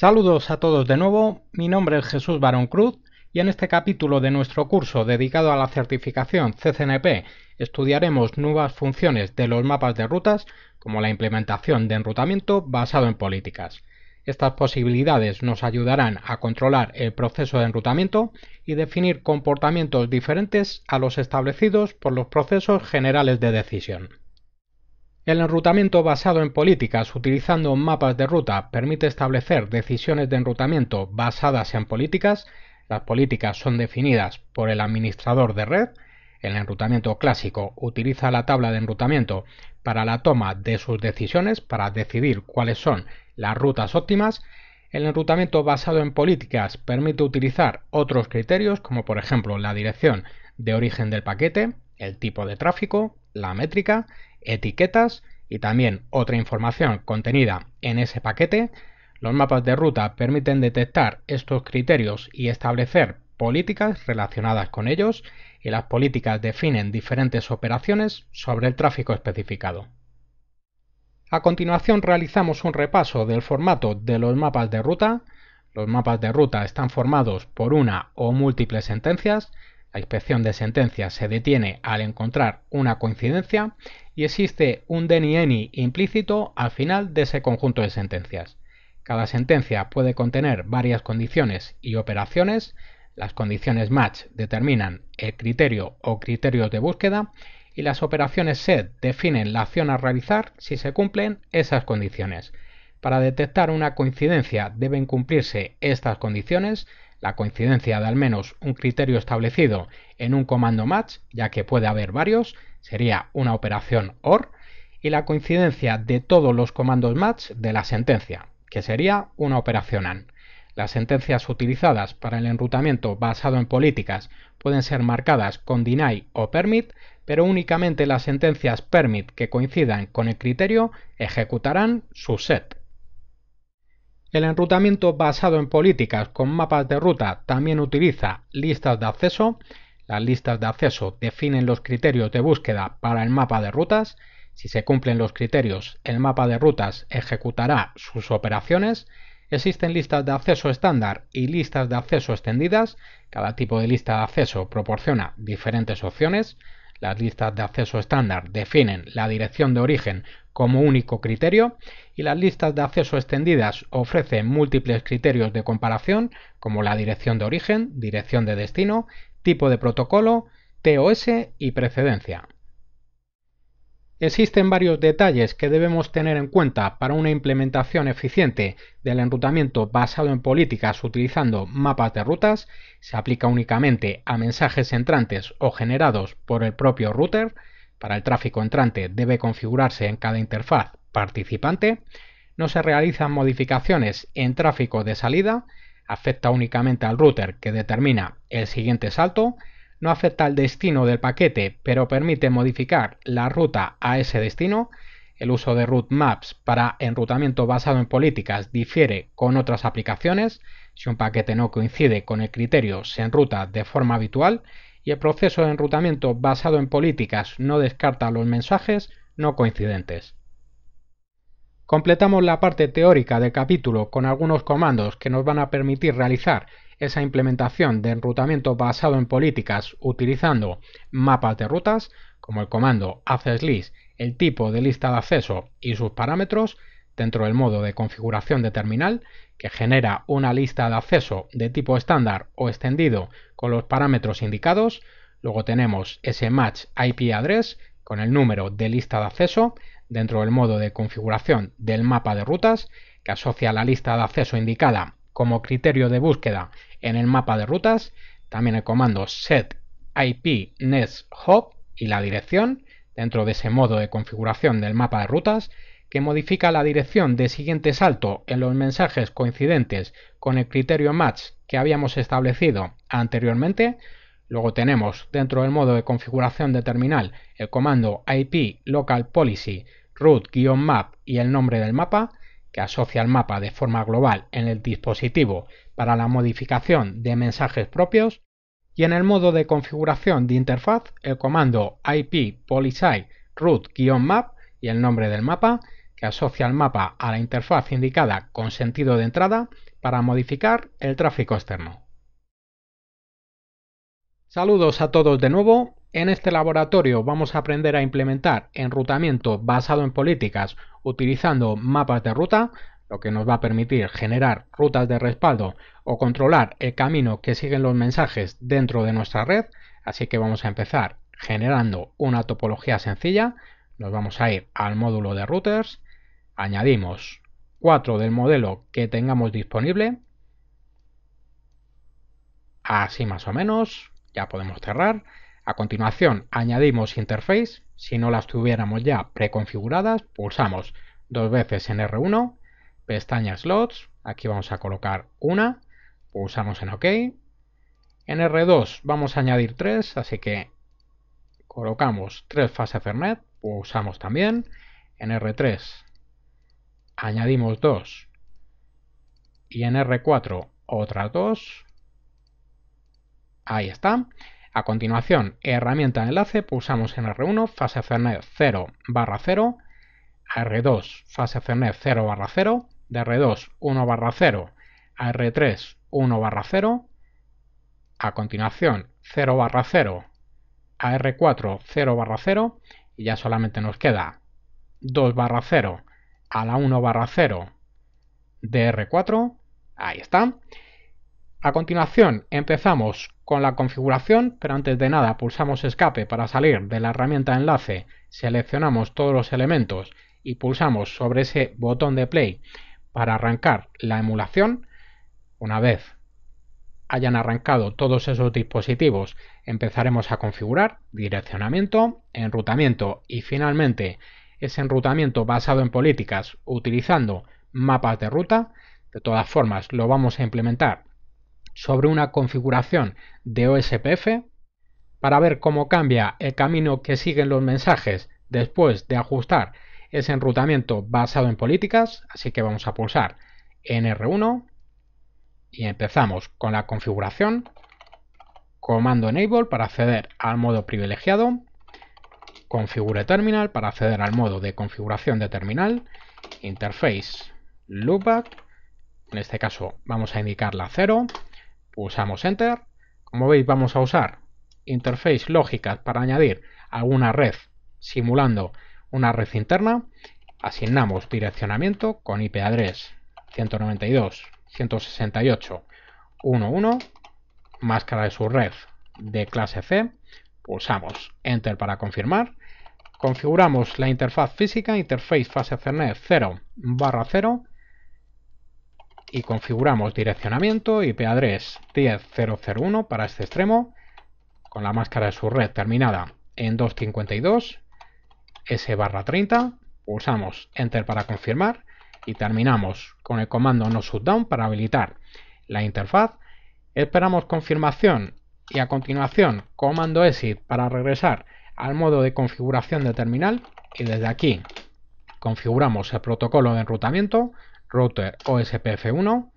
Saludos a todos de nuevo, mi nombre es Jesús Barón Cruz y en este capítulo de nuestro curso dedicado a la certificación CCNP estudiaremos nuevas funciones de los mapas de rutas como la implementación de enrutamiento basado en políticas. Estas posibilidades nos ayudarán a controlar el proceso de enrutamiento y definir comportamientos diferentes a los establecidos por los procesos generales de decisión. El enrutamiento basado en políticas utilizando mapas de ruta permite establecer decisiones de enrutamiento basadas en políticas. Las políticas son definidas por el administrador de red. El enrutamiento clásico utiliza la tabla de enrutamiento para la toma de sus decisiones, para decidir cuáles son las rutas óptimas. El enrutamiento basado en políticas permite utilizar otros criterios como por ejemplo la dirección de origen del paquete, el tipo de tráfico, la métrica etiquetas y también otra información contenida en ese paquete. Los mapas de ruta permiten detectar estos criterios y establecer políticas relacionadas con ellos y las políticas definen diferentes operaciones sobre el tráfico especificado. A continuación realizamos un repaso del formato de los mapas de ruta. Los mapas de ruta están formados por una o múltiples sentencias la inspección de sentencias se detiene al encontrar una coincidencia y existe un DNI implícito al final de ese conjunto de sentencias. Cada sentencia puede contener varias condiciones y operaciones. Las condiciones match determinan el criterio o criterios de búsqueda y las operaciones set definen la acción a realizar si se cumplen esas condiciones. Para detectar una coincidencia deben cumplirse estas condiciones la coincidencia de al menos un criterio establecido en un comando match, ya que puede haber varios, sería una operación OR, y la coincidencia de todos los comandos match de la sentencia, que sería una operación AND. Las sentencias utilizadas para el enrutamiento basado en políticas pueden ser marcadas con deny o permit, pero únicamente las sentencias permit que coincidan con el criterio ejecutarán su set. El enrutamiento basado en políticas con mapas de ruta también utiliza listas de acceso. Las listas de acceso definen los criterios de búsqueda para el mapa de rutas. Si se cumplen los criterios, el mapa de rutas ejecutará sus operaciones. Existen listas de acceso estándar y listas de acceso extendidas. Cada tipo de lista de acceso proporciona diferentes opciones. Las listas de acceso estándar definen la dirección de origen como único criterio y las listas de acceso extendidas ofrecen múltiples criterios de comparación como la dirección de origen, dirección de destino, tipo de protocolo, TOS y precedencia. Existen varios detalles que debemos tener en cuenta para una implementación eficiente del enrutamiento basado en políticas utilizando mapas de rutas, se aplica únicamente a mensajes entrantes o generados por el propio router, para el tráfico entrante debe configurarse en cada interfaz participante, no se realizan modificaciones en tráfico de salida, afecta únicamente al router que determina el siguiente salto, no afecta al destino del paquete, pero permite modificar la ruta a ese destino. El uso de route maps para enrutamiento basado en políticas difiere con otras aplicaciones. Si un paquete no coincide con el criterio, se enruta de forma habitual y el proceso de enrutamiento basado en políticas no descarta los mensajes no coincidentes. Completamos la parte teórica del capítulo con algunos comandos que nos van a permitir realizar esa implementación de enrutamiento basado en políticas utilizando mapas de rutas, como el comando access list, el tipo de lista de acceso y sus parámetros dentro del modo de configuración de terminal que genera una lista de acceso de tipo estándar o extendido con los parámetros indicados. Luego tenemos ese match IP address con el número de lista de acceso dentro del modo de configuración del mapa de rutas que asocia la lista de acceso indicada como criterio de búsqueda en el mapa de rutas. También el comando set IP Next hop y la dirección dentro de ese modo de configuración del mapa de rutas que modifica la dirección de siguiente salto en los mensajes coincidentes con el criterio match que habíamos establecido anteriormente. Luego tenemos dentro del modo de configuración de terminal el comando IP local policy root-map y el nombre del mapa, que asocia el mapa de forma global en el dispositivo para la modificación de mensajes propios. Y en el modo de configuración de interfaz, el comando IP policy root-map y el nombre del mapa, que asocia el mapa a la interfaz indicada con sentido de entrada para modificar el tráfico externo. Saludos a todos de nuevo. En este laboratorio vamos a aprender a implementar enrutamiento basado en políticas utilizando mapas de ruta, lo que nos va a permitir generar rutas de respaldo o controlar el camino que siguen los mensajes dentro de nuestra red. Así que vamos a empezar generando una topología sencilla. Nos vamos a ir al módulo de routers añadimos 4 del modelo que tengamos disponible. Así más o menos, ya podemos cerrar. A continuación añadimos interface, si no las tuviéramos ya preconfiguradas, pulsamos dos veces en R1, pestaña slots, aquí vamos a colocar una, pulsamos en OK. En R2 vamos a añadir tres. así que colocamos tres fase Fernet. pulsamos también. En R3 añadimos 2 y en R4 otras 2. Ahí está. A continuación, herramienta de enlace, pulsamos en R1, fase Ethernet 0 barra 0, R2, fase Ethernet 0 barra 0, de R2 1 barra 0 a R3 1 barra 0, a continuación 0 barra 0 a R4 0 barra 0 y ya solamente nos queda 2 barra 0 a la 1 barra 0 dr 4 Ahí está. A continuación empezamos con la configuración, pero antes de nada pulsamos escape para salir de la herramienta enlace, seleccionamos todos los elementos y pulsamos sobre ese botón de play para arrancar la emulación. Una vez hayan arrancado todos esos dispositivos, empezaremos a configurar direccionamiento, enrutamiento y finalmente ese enrutamiento basado en políticas utilizando mapas de ruta. De todas formas, lo vamos a implementar sobre una configuración de OSPF para ver cómo cambia el camino que siguen los mensajes después de ajustar ese enrutamiento basado en políticas. Así que vamos a pulsar en R1 y empezamos con la configuración. Comando Enable para acceder al modo privilegiado. Configure terminal para acceder al modo de configuración de terminal, interface, loopback, en este caso vamos a indicar la 0, pulsamos enter, como veis vamos a usar interface lógicas para añadir alguna red simulando una red interna, asignamos direccionamiento con IP address 192.168.1.1, máscara de subred de clase C, pulsamos Enter para confirmar configuramos la interfaz física, interface fase cernet 0 barra 0 y configuramos direccionamiento IP address 10001 para este extremo con la máscara de su red terminada en 252 S barra 30 pulsamos enter para confirmar y terminamos con el comando no shutdown para habilitar la interfaz esperamos confirmación y a continuación comando exit para regresar al modo de configuración de terminal y desde aquí configuramos el protocolo de enrutamiento, router OSPF1,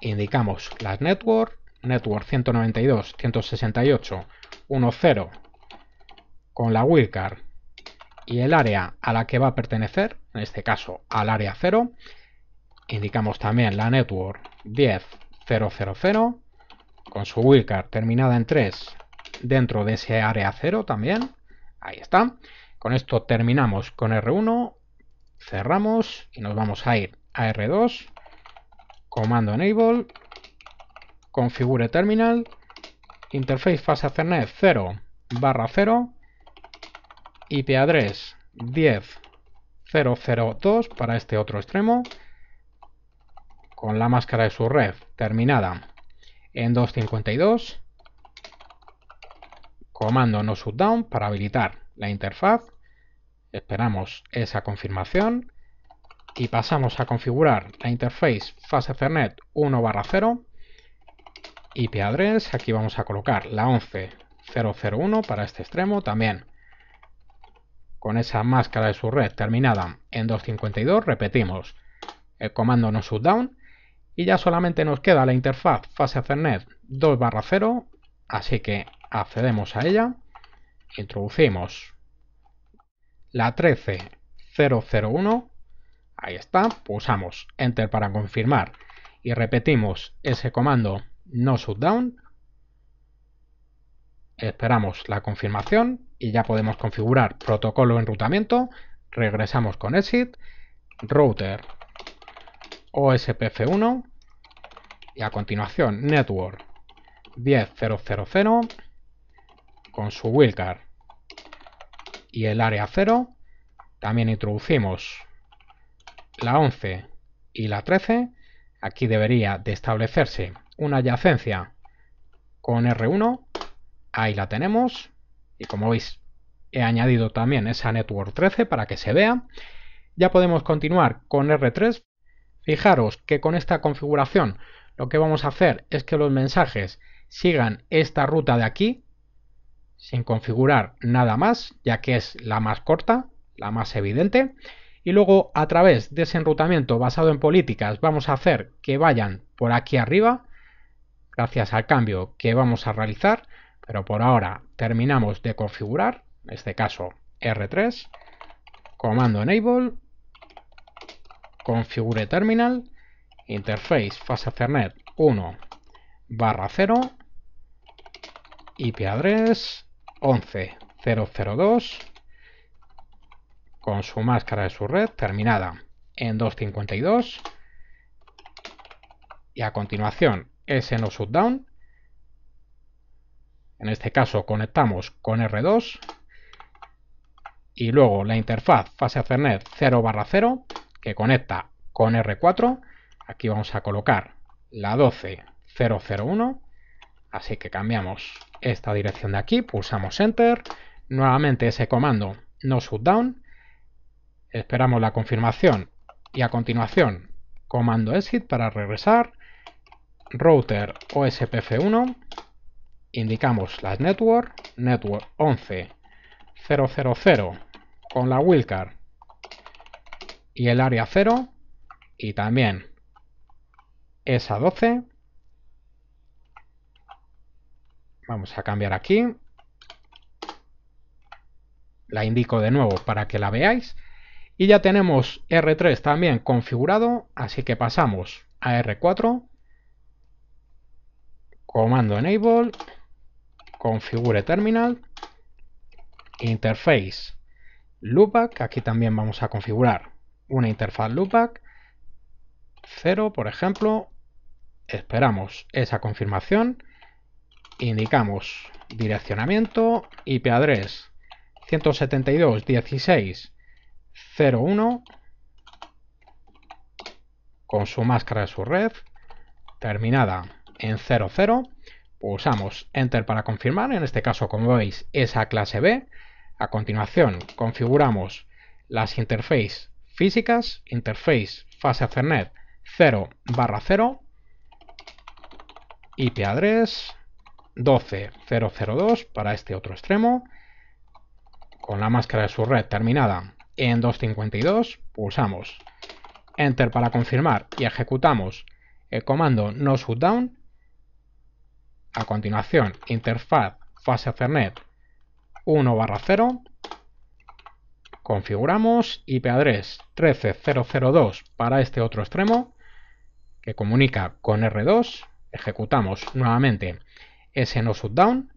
indicamos las network, network 192.168.1.0 con la wildcard y el área a la que va a pertenecer, en este caso al área 0, indicamos también la network 10.000 con su wildcard terminada en 3 dentro de ese área 0 también. Ahí está. Con esto terminamos con R1, cerramos y nos vamos a ir a R2, comando enable, configure terminal, interface fase Ethernet 0 barra 0, IP address 10002 para este otro extremo, con la máscara de su red terminada en 252, comando no shutdown para habilitar la interfaz. Esperamos esa confirmación y pasamos a configurar la interface fase Ethernet 1 barra 0 IP address, aquí vamos a colocar la 11001 para este extremo también con esa máscara de su red terminada en 252 repetimos el comando no shutdown y ya solamente nos queda la interfaz fase Ethernet 2 barra 0 así que accedemos a ella, introducimos la 13001, ahí está, pulsamos Enter para confirmar y repetimos ese comando no shutdown, esperamos la confirmación y ya podemos configurar protocolo enrutamiento, regresamos con exit, router OSPF1 y a continuación network 10000 con su wildcard y el área 0. También introducimos la 11 y la 13. Aquí debería de establecerse una adyacencia con R1. Ahí la tenemos. Y como veis, he añadido también esa network 13 para que se vea. Ya podemos continuar con R3. Fijaros que con esta configuración lo que vamos a hacer es que los mensajes sigan esta ruta de aquí, sin configurar nada más, ya que es la más corta, la más evidente. Y luego a través de ese enrutamiento basado en políticas vamos a hacer que vayan por aquí arriba, gracias al cambio que vamos a realizar, pero por ahora terminamos de configurar, en este caso R3, comando enable, configure terminal, interface fase ethernet 1 barra 0, IP address 11002 con su máscara de su red terminada en 252 y a continuación en no shutdown en este caso conectamos con R2 y luego la interfaz fase Ethernet 0 barra 0 que conecta con R4 aquí vamos a colocar la 12001 así que cambiamos esta dirección de aquí, pulsamos Enter, nuevamente ese comando no shutdown, esperamos la confirmación y a continuación comando exit para regresar, router OSPF1, indicamos las network, network 000 con la wildcard y el área 0 y también esa 12 Vamos a cambiar aquí. La indico de nuevo para que la veáis. Y ya tenemos R3 también configurado, así que pasamos a R4. Comando Enable. Configure Terminal. Interface Loopback. Aquí también vamos a configurar una interfaz Loopback. 0, por ejemplo. Esperamos esa confirmación. Indicamos direccionamiento IP address 172.16.01 con su máscara de su red terminada en 00. Pulsamos Enter para confirmar, en este caso como veis es a clase B. A continuación configuramos las interfaces físicas, interface fase Ethernet 0 barra 0, IP address 12002 para este otro extremo, con la máscara de su red terminada en 252, pulsamos Enter para confirmar y ejecutamos el comando no shutdown. A continuación, interfaz fase Ethernet 1 barra 0. Configuramos IP-Address 13002 para este otro extremo que comunica con R2. Ejecutamos nuevamente S no shutdown.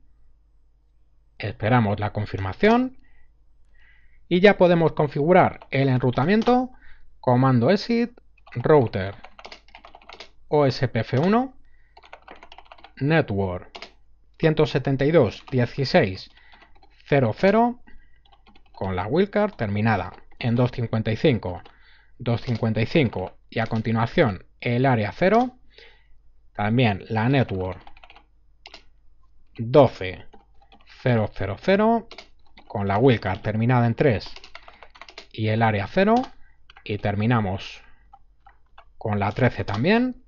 Esperamos la confirmación. Y ya podemos configurar el enrutamiento, comando exit, router OSPF1, network 172.16.00 con la wildcard terminada en 255, 255 y a continuación el área 0, también la network 12 0 con la wildcard terminada en 3 y el área 0 y terminamos con la 13 también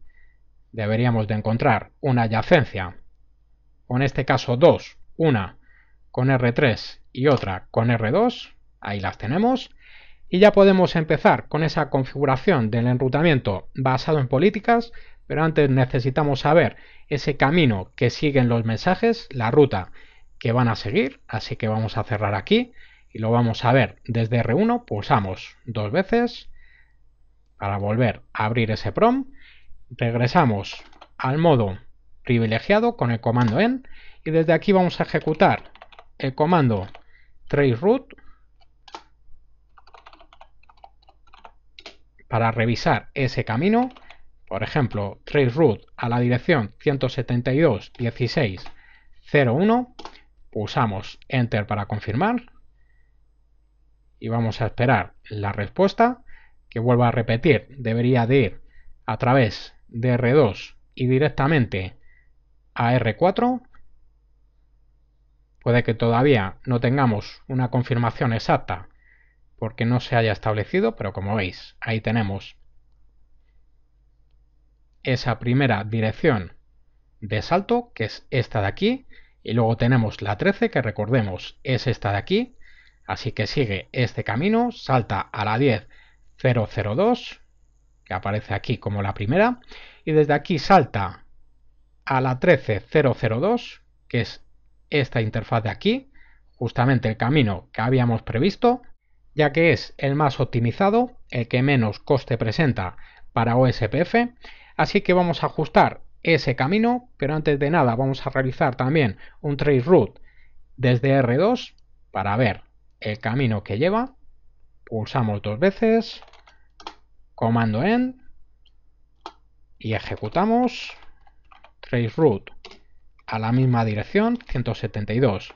deberíamos de encontrar una adyacencia en este caso 2, una con R3 y otra con R2 ahí las tenemos y ya podemos empezar con esa configuración del enrutamiento basado en políticas pero antes necesitamos saber ese camino que siguen los mensajes, la ruta que van a seguir, así que vamos a cerrar aquí y lo vamos a ver desde R1, pulsamos dos veces para volver a abrir ese prom, regresamos al modo privilegiado con el comando en y desde aquí vamos a ejecutar el comando trace ROUTE para revisar ese camino por ejemplo, root a la dirección 172.16.01, usamos Enter para confirmar y vamos a esperar la respuesta, que vuelvo a repetir, debería de ir a través de R2 y directamente a R4. Puede que todavía no tengamos una confirmación exacta porque no se haya establecido, pero como veis, ahí tenemos esa primera dirección de salto, que es esta de aquí, y luego tenemos la 13, que recordemos es esta de aquí, así que sigue este camino, salta a la 10.002 que aparece aquí como la primera, y desde aquí salta a la 13.002 que es esta interfaz de aquí, justamente el camino que habíamos previsto, ya que es el más optimizado, el que menos coste presenta para OSPF Así que vamos a ajustar ese camino, pero antes de nada vamos a realizar también un trace route desde R2 para ver el camino que lleva. Pulsamos dos veces, comando n y ejecutamos trace route a la misma dirección 172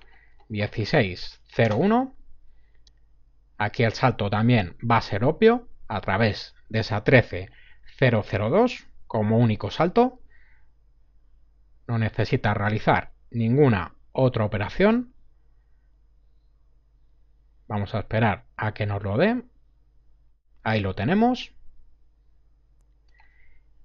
Aquí el salto también va a ser obvio a través de esa 13002 como único salto, no necesita realizar ninguna otra operación. Vamos a esperar a que nos lo dé, Ahí lo tenemos.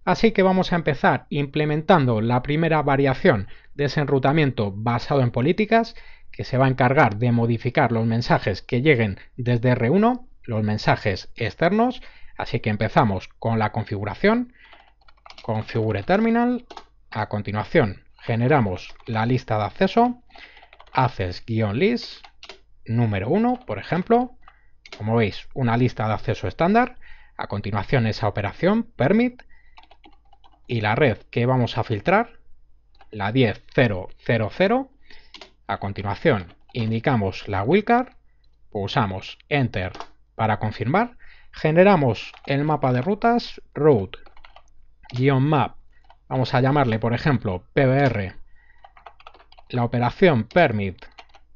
Así que vamos a empezar implementando la primera variación de ese enrutamiento basado en políticas que se va a encargar de modificar los mensajes que lleguen desde R1, los mensajes externos. Así que empezamos con la configuración configure terminal. A continuación, generamos la lista de acceso, haces-list número 1, por ejemplo. Como veis, una lista de acceso estándar. A continuación, esa operación, permit, y la red que vamos a filtrar, la 10000. A continuación, indicamos la wildcard, pulsamos Enter para confirmar, generamos el mapa de rutas, route map, vamos a llamarle, por ejemplo, pbr, la operación permit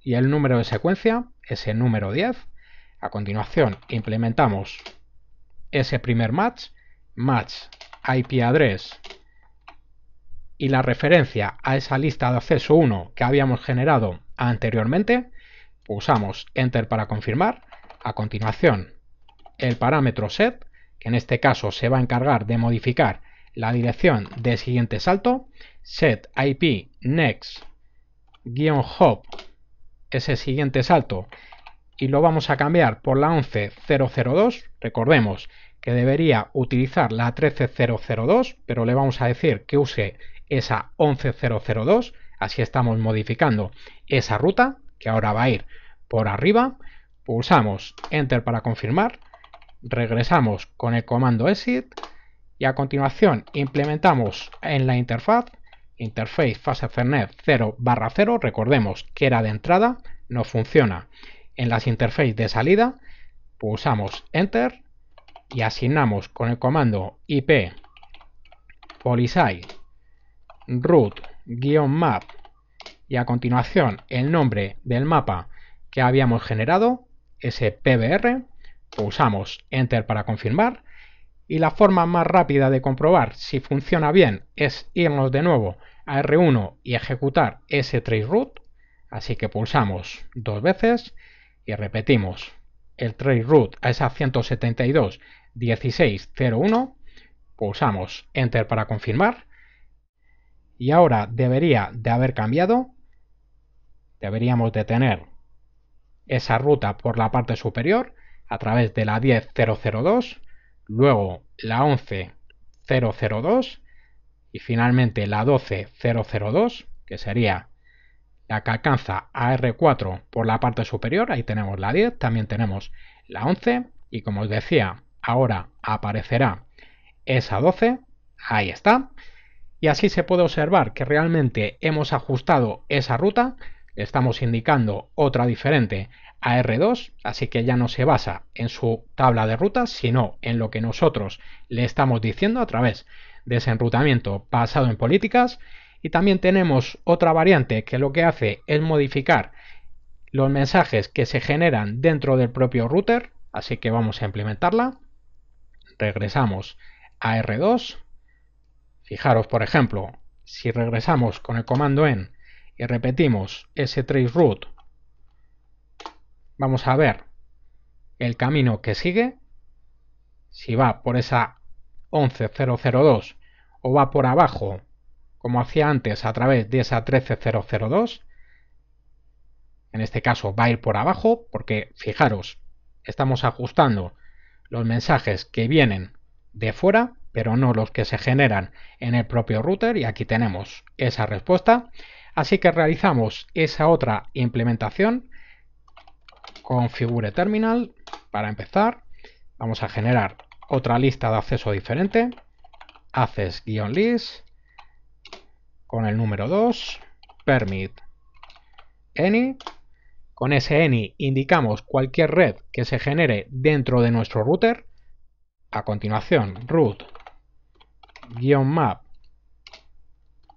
y el número de secuencia, ese número 10. A continuación, implementamos ese primer match, match IP address y la referencia a esa lista de acceso 1 que habíamos generado anteriormente. Usamos Enter para confirmar. A continuación, el parámetro set, que en este caso se va a encargar de modificar la dirección de siguiente salto, set IP next guión hop ese siguiente salto y lo vamos a cambiar por la 11002, recordemos que debería utilizar la 13002, pero le vamos a decir que use esa 11002, así estamos modificando esa ruta que ahora va a ir por arriba, pulsamos enter para confirmar, regresamos con el comando exit y a continuación implementamos en la interfaz interface fase 0 barra 0, recordemos que era de entrada, no funciona. En las interfaces de salida pulsamos Enter y asignamos con el comando IP polisai root-map y a continuación el nombre del mapa que habíamos generado, spbr pulsamos Enter para confirmar y la forma más rápida de comprobar si funciona bien es irnos de nuevo a R1 y ejecutar ese trace root. Así que pulsamos dos veces y repetimos el trace root a esa 172.16.01. Pulsamos Enter para confirmar. Y ahora debería de haber cambiado. Deberíamos de tener esa ruta por la parte superior a través de la 10002 luego la 11002 y finalmente la 12002, que sería la que alcanza a 4 por la parte superior, ahí tenemos la 10, también tenemos la 11 y como os decía, ahora aparecerá esa 12, ahí está. Y así se puede observar que realmente hemos ajustado esa ruta, le estamos indicando otra diferente a R2, así que ya no se basa en su tabla de rutas, sino en lo que nosotros le estamos diciendo a través de ese enrutamiento basado en políticas. Y también tenemos otra variante que lo que hace es modificar los mensajes que se generan dentro del propio router, así que vamos a implementarla. Regresamos a R2. Fijaros, por ejemplo, si regresamos con el comando en y repetimos s root vamos a ver el camino que sigue, si va por esa 11002 o va por abajo, como hacía antes a través de esa 13002, en este caso va a ir por abajo, porque fijaros, estamos ajustando los mensajes que vienen de fuera, pero no los que se generan en el propio router, y aquí tenemos esa respuesta. Así que realizamos esa otra implementación configure terminal para empezar. Vamos a generar otra lista de acceso diferente. Haces-list con el número 2, permit any. Con ese any indicamos cualquier red que se genere dentro de nuestro router. A continuación, root-map.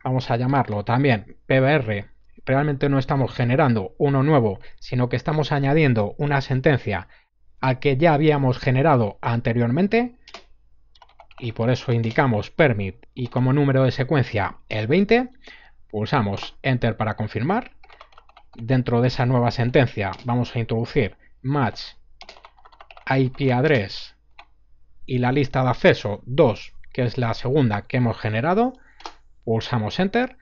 Vamos a llamarlo también pbr realmente no estamos generando uno nuevo, sino que estamos añadiendo una sentencia a que ya habíamos generado anteriormente y por eso indicamos permit y como número de secuencia el 20, pulsamos enter para confirmar. Dentro de esa nueva sentencia vamos a introducir match IP address y la lista de acceso 2, que es la segunda que hemos generado. Pulsamos enter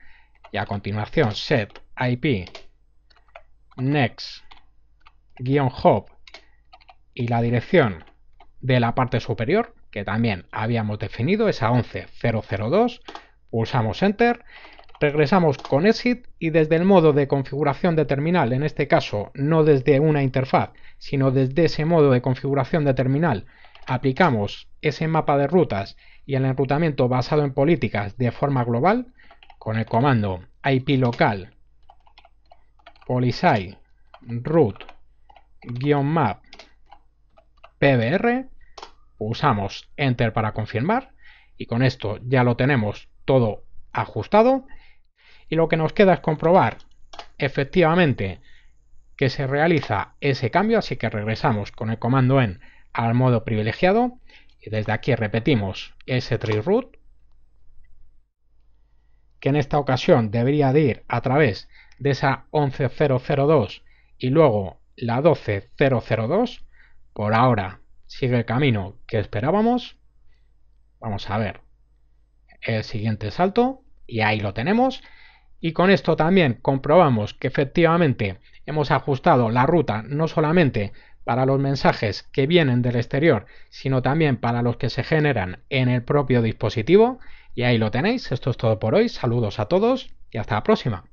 y a continuación, set IP next-hop y la dirección de la parte superior, que también habíamos definido, es a 11002. Pulsamos Enter, regresamos con Exit y desde el modo de configuración de terminal, en este caso no desde una interfaz, sino desde ese modo de configuración de terminal, aplicamos ese mapa de rutas y el enrutamiento basado en políticas de forma global con el comando IP local polisai root map pbr usamos enter para confirmar y con esto ya lo tenemos todo ajustado y lo que nos queda es comprobar efectivamente que se realiza ese cambio así que regresamos con el comando en al modo privilegiado y desde aquí repetimos ese tree root en esta ocasión debería de ir a través de esa 11002 y luego la 12002, por ahora sigue el camino que esperábamos. Vamos a ver el siguiente salto y ahí lo tenemos. Y con esto también comprobamos que efectivamente hemos ajustado la ruta no solamente para los mensajes que vienen del exterior, sino también para los que se generan en el propio dispositivo y ahí lo tenéis, esto es todo por hoy, saludos a todos y hasta la próxima.